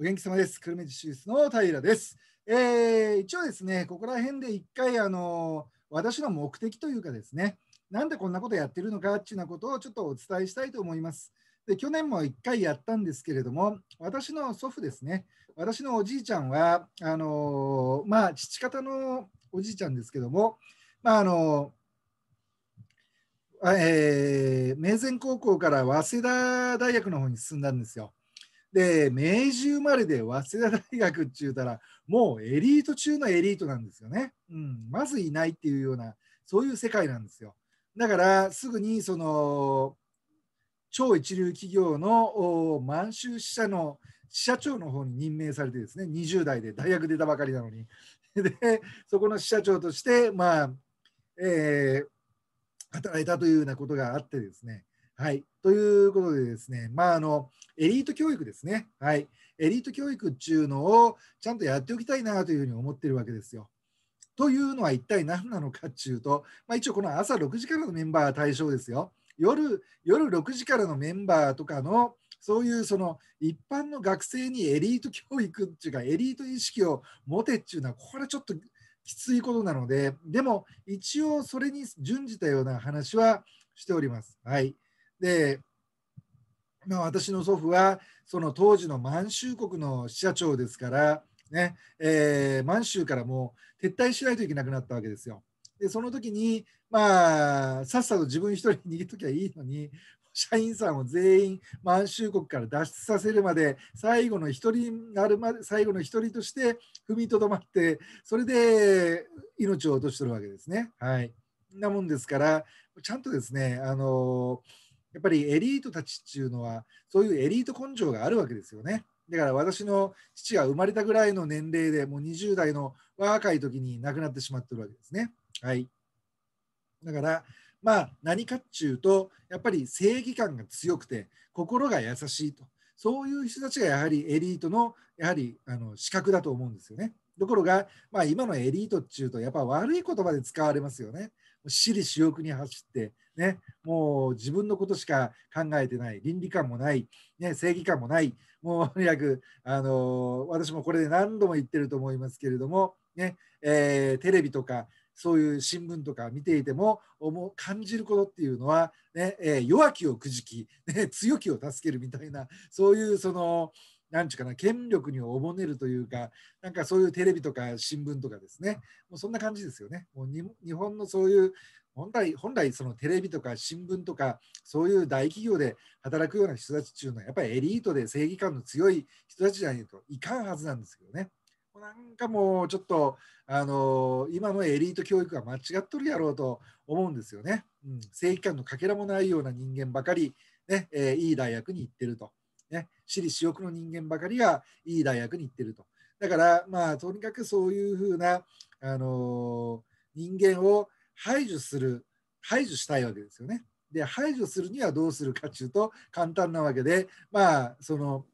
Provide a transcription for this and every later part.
お元気様です。久留米地手術の平です。えー、一応ですね、ここら辺で一回、あの私の目的というかですね、なんでこんなことやってるのかっていうようなことをちょっとお伝えしたいと思います。で去年も1回やったんですけれども、私の祖父ですね、私のおじいちゃんは、あのまあ、父方のおじいちゃんですけども、まああのえー、明前高校から早稲田大学の方に進んだんですよ。で、明治生まれで早稲田大学って言うたら、もうエリート中のエリートなんですよね。うん、まずいないっていうような、そういう世界なんですよ。だから、すぐにその超一流企業の満州支社の支社長の方に任命されてですね、20代で大学出たばかりなのに。で、そこの支社長として、まあ、えー、働いたというようなことがあってですね、はい、ということでですね、まあ、あのエリート教育ですね、はい、エリート教育っていうのをちゃんとやっておきたいなというふうに思ってるわけですよ。というのは一体何なのかっていうと、まあ、一応この朝6時からのメンバーは対象ですよ。夜夜6時からのメンバーとかのそういうその一般の学生にエリート教育っていうかエリート意識を持てっていうのはこれちょっときついことなのででも一応それに準じたような話はしております。はい。で、まあ、私の祖父はその当時の満州国の支社長ですから、ねえー、満州からもう撤退しないといけなくなったわけですよ。でその時に、まあ、さっさと自分一人逃げときゃいいのに社員さんを全員満州国から脱出させるまで最後の一人なるまで最後の一人として踏みとどまってそれで命を落としてるわけですね。はい、なもんですからちゃんとですねあのーやっぱりエリートたちっていうのはそういうエリート根性があるわけですよね。だから私の父が生まれたぐらいの年齢でもう20代の若い時に亡くなってしまってるわけですね。はい。だからまあ何かっちゅうとやっぱり正義感が強くて心が優しいとそういう人たちがやはりエリートのやはりあの資格だと思うんですよね。ところが、まあ、今のエリートっちいうとやっぱ悪い言葉で使われますよね。私利私欲に走って、ね、もう自分のことしか考えてない、倫理観もない、ね、正義感もない、もうとにかく、あの私もこれで何度も言ってると思いますけれども、ねえー、テレビとか、そういう新聞とか見ていてももう感じることっていうのはね、えー、弱きをくじき、ね、強きを助けるみたいなそういうそのなんちゅうかな、権力におぼねるというか、なんかそういうテレビとか新聞とかですね、もうそんな感じですよね。もう日本のそういう、本来、本来そのテレビとか新聞とか、そういう大企業で働くような人たちっていうのは、やっぱりエリートで正義感の強い人たちじゃないといかんはずなんですけどね。なんかもうちょっと、あのー、今のエリート教育は間違っとるやろうと思うんですよね。うん、正義感のかけらもないような人間ばかりね、ねえー、いい大学に行ってると。ね、私利私欲の人間ばかりがいい大学に行ってると。だから、まあ、とにかくそういうふうな、あの人間を排除する、排除したいわけですよね。で、排除するにはどうするかっていうと、簡単なわけで、まあ、その、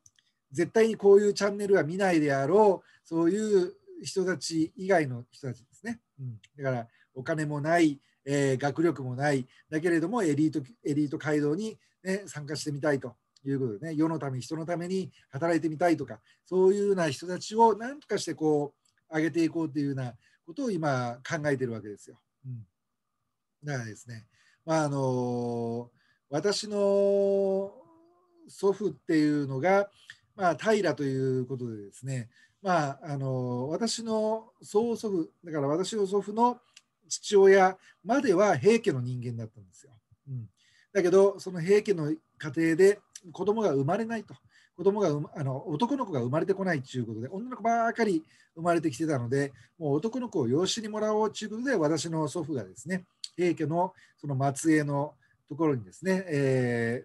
絶対にこういうチャンネルは見ないであろう、そういう人たち以外の人たちですね。うん、だから、お金もない、えー、学力もない、だけれどもエリート、エリート街道に、ね、参加してみたいと。いうことでね、世のため、人のために働いてみたいとか、そういうような人たちをなんとかしてこう、上げていこうというようなことを今考えてるわけですよ。うん、だからですね、まああの私の祖父っていうのが、まあ、平ということでですね、まあ、あの私の曽祖父だから私の祖父の父親までは平家の人間だったんですよ。うん、だけどその平家の家庭で子供が生まれないと子供があの男の子が生まれてこないということで女の子ばかり生まれてきてたのでもう男の子を養子にもらおうということで私の祖父がですね平家のその末裔のところにですね、え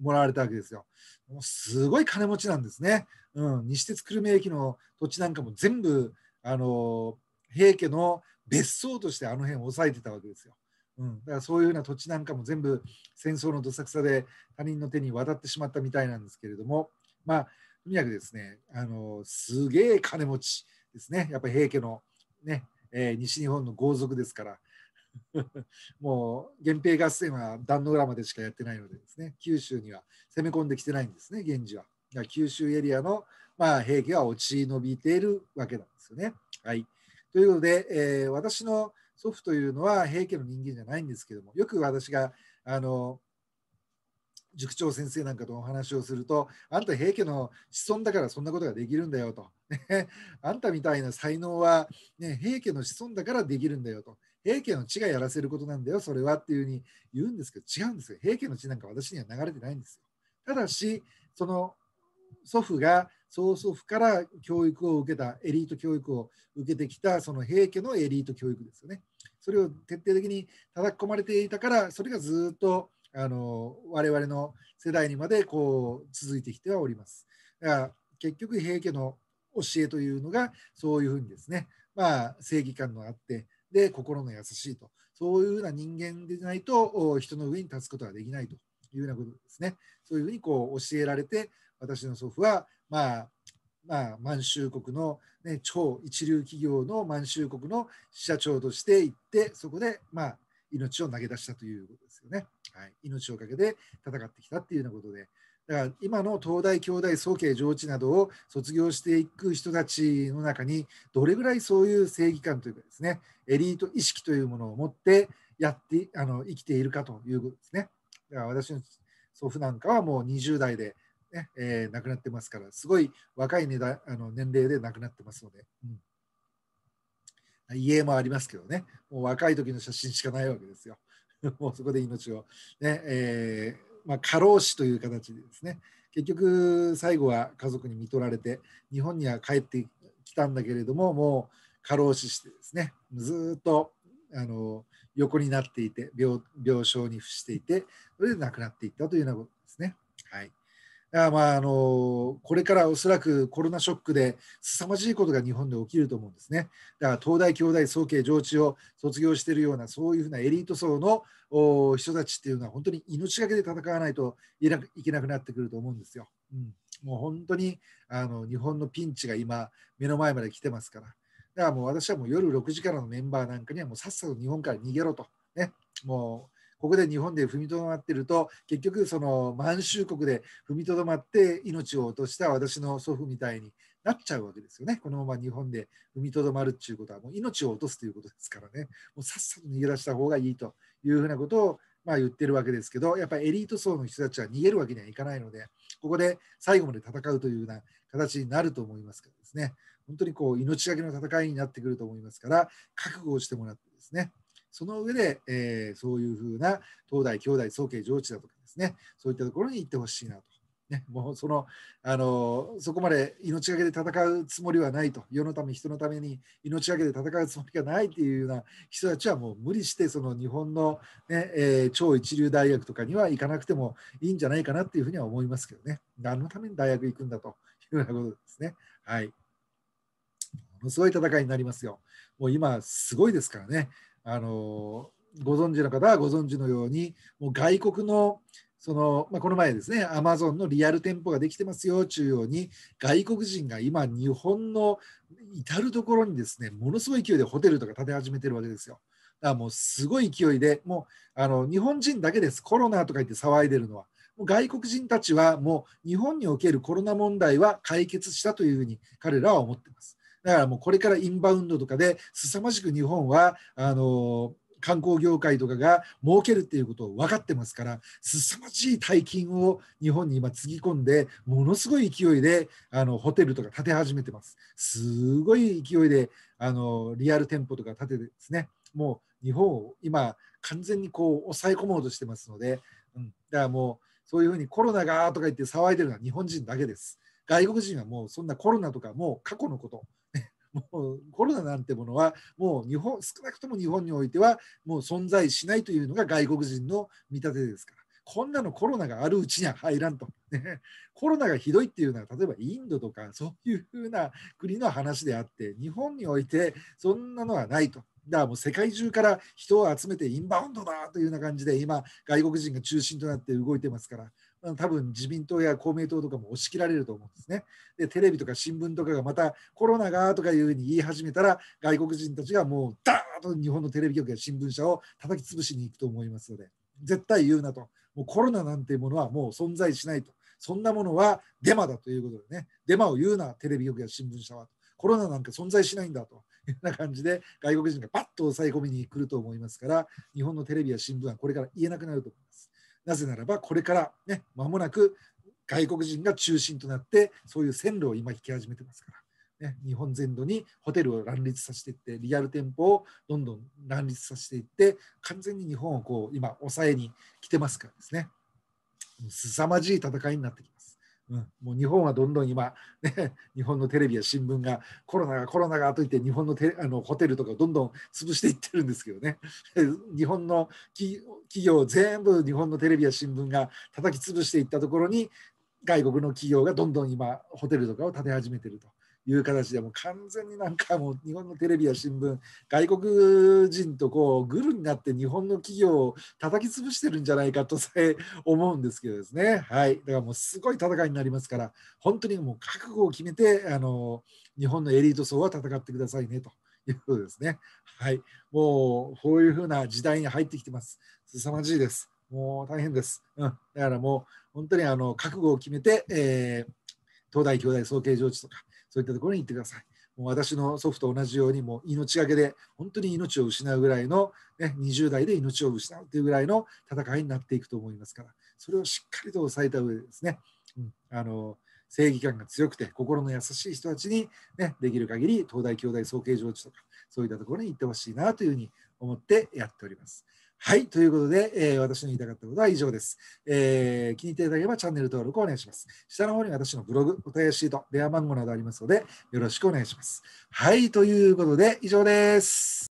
ー、もらわれたわけですよ。もうすごい金持ちなんですね。うん、西鉄久留米駅の土地なんかも全部あの平家の別荘としてあの辺を抑えてたわけですよ。うん、だからそういうような土地なんかも全部戦争のどさくさで他人の手に渡ってしまったみたいなんですけれどもまあとにかくですねあのすげえ金持ちですねやっぱり平家のね、えー、西日本の豪族ですから もう源平合戦は壇の浦までしかやってないのでですね九州には攻め込んできてないんですね源氏は。九州エリアの、まあ、平家は落ち延びているわけなんですよね。はい、ということで、えー、私の祖父というのは平家の人間じゃないんですけどもよく私があの塾長先生なんかとお話をすると、あんた平家の子孫だからそんなことができるんだよと。あんたみたいな才能は、ね、平家の子孫だからできるんだよと。平家の血がやらせることなんだよ、それはっていうふうに言うんですけど、違うんですよ。平家の血なんか私には流れてないんですよ。ただし、その祖父が曽祖父から教育を受けた、エリート教育を受けてきた、その平家のエリート教育ですよね。それを徹底的に叩き込まれていたからそれがずっとあの我々の世代にまでこう続いてきてはおります。だから結局平家の教えというのがそういうふうにですね、まあ、正義感のあってで心の優しいとそういうふうな人間でないと人の上に立つことはできないというようなことですねそういうふうにこう教えられて私の祖父はまあまあ、満州国の、ね、超一流企業の満州国の社長として行って、そこで、まあ、命を投げ出したということですよね。はい、命をかけて戦ってきたっていうようなことで。だから今の東大、京大、総慶、上智などを卒業していく人たちの中に、どれぐらいそういう正義感というかですね、エリート意識というものを持ってやってあの生きているかということですね。だから私の祖父なんかはもう20代でねえー、亡くなってますから、すごい若い値段あの年齢で亡くなってますので、うん、家もありますけどね、もう若い時の写真しかないわけですよ。もうそこで命を、ねえー、まあ、過労死という形でですね、結局最後は家族に見取られて、日本には帰ってきたんだけれども、もう過労死してですね、ずっとあの横になっていて病、病床に伏していて、それで亡くなっていったというようなことですね。はいあまあ、あのこれからおそらくコロナショックで凄まじいことが日本で起きると思うんですね。だから東大、京大、早慶、上智を卒業しているようなそういうふうなエリート層の人たちっていうのは本当に命がけで戦わないといけなくなってくると思うんですよ。うん、もう本当にあの日本のピンチが今目の前まで来てますから。だからもう私はもう夜6時からのメンバーなんかにはもうさっさと日本から逃げろと。ね、もうここで日本で踏みとどまってると結局その満州国で踏みとどまって命を落とした私の祖父みたいになっちゃうわけですよね。このまま日本で踏みとどまるっていうことはもう命を落とすということですからね、もうさっさと逃げ出した方がいいというふうなことをまあ言ってるわけですけど、やっぱりエリート層の人たちは逃げるわけにはいかないので、ここで最後まで戦うというような形になると思いますからですね、本当にこう命がけの戦いになってくると思いますから、覚悟をしてもらってですね、その上で、えー、そういうふうな東大、京大、総慶、上智だとかですね、そういったところに行ってほしいなと。ね、もうそのあのそこまで命がけで戦うつもりはないと世のため人のために命がけで戦うつもりがないっていうような人たちはもう無理してその日本のね、ねえー、超一流大学とかには行かなくてもいいんじゃないかなっていうふうには思いますけどね何のために大学行くんだというようなことですね。はいものすごい戦いになりますよ。もう今すごいですからね。あのご存知の方はご存知のように、もう外国のその、まあ、この前ですね、アマゾンのリアル店舗ができてますよ、中央に、外国人が今、日本の至るところにですね、ものすごい勢いでホテルとか建て始めてるわけですよ。だからもうすごい勢いで、もうあの日本人だけです、コロナとか言って騒いでるのは。もう外国人たちはもう日本におけるコロナ問題は解決したというふうに彼らは思ってます。だからもうこれからインバウンドとかで凄まじく日本はあの観光業界とかが儲けるっていうことを分かってますから凄まじい大金を日本に今つぎ込んでものすごい勢いであのホテルとか建て始めてますすごい勢いであのリアル店舗とか建ててですねもう日本を今完全にこう抑え込もうとしてますので、うん、だからもうそういうふうにコロナがとか言って騒いでるのは日本人だけです外国人はもうそんなコロナとかもう過去のこと もうコロナなんてものはもう日本少なくとも日本においてはもう存在しないというのが外国人の見立てですからこんなのコロナがあるうちには入らんと、ね、コロナがひどいっていうのは例えばインドとかそういうふうな国の話であって日本においてそんなのはないとだからもう世界中から人を集めてインバウンドだというような感じで今外国人が中心となって動いてますから多分自民党や公明党とかも押し切られると思うんですね。で、テレビとか新聞とかがまたコロナがとかいうふうに言い始めたら、外国人たちがもうダーッと日本のテレビ局や新聞社を叩き潰しに行くと思いますので、絶対言うなと。もうコロナなんていうものはもう存在しないと。そんなものはデマだということでね、デマを言うな、テレビ局や新聞社は。コロナなんか存在しないんだというような感じで、外国人がパッと抑え込みに来ると思いますから、日本のテレビや新聞はこれから言えなくなると思います。なぜならばこれからねまもなく外国人が中心となってそういう線路を今引き始めてますから、ね、日本全土にホテルを乱立させていってリアル店舗をどんどん乱立させていって完全に日本をこう今抑えに来てますからですね凄まじい戦いになってきます。うん、もう日本はどんどん今、ね、日本のテレビや新聞がコロナがコロナがといって日本のテあのホテルとかどんどん潰していってるんですけどね 日本の企業を全部日本のテレビや新聞が叩き潰していったところに外国の企業がどんどん今ホテルとかを建て始めてると。いう形でもう完全になんかもう日本のテレビや新聞外国人とこうグルになって日本の企業を叩き潰してるんじゃないかとさえ思うんですけどですねはいだからもうすごい戦いになりますから本当にもう覚悟を決めてあの日本のエリート層は戦ってくださいねと。いうことですね。はい。もう、こういうふうな時代に入ってきてます。凄まじいです。もう大変です。うん。だからもう、本当にあの、覚悟を決めて、えー、東大、京大、総計上智とか、そういったところに行ってください。もう私の祖父と同じように、もう命がけで、本当に命を失うぐらいの、ね、20代で命を失うというぐらいの戦いになっていくと思いますから、それをしっかりと抑えた上でですね、うん、あの正義感が強くて、心の優しい人たちに、ね、できる限り、東大、京大、総計上地とか、そういったところに行ってほしいなというふうに思ってやっております。はい。ということで、えー、私の言いたかったことは以上です、えー。気に入っていただければチャンネル登録をお願いします。下の方に私のブログ、お便りシート、電話番号などありますので、よろしくお願いします。はい。ということで、以上です。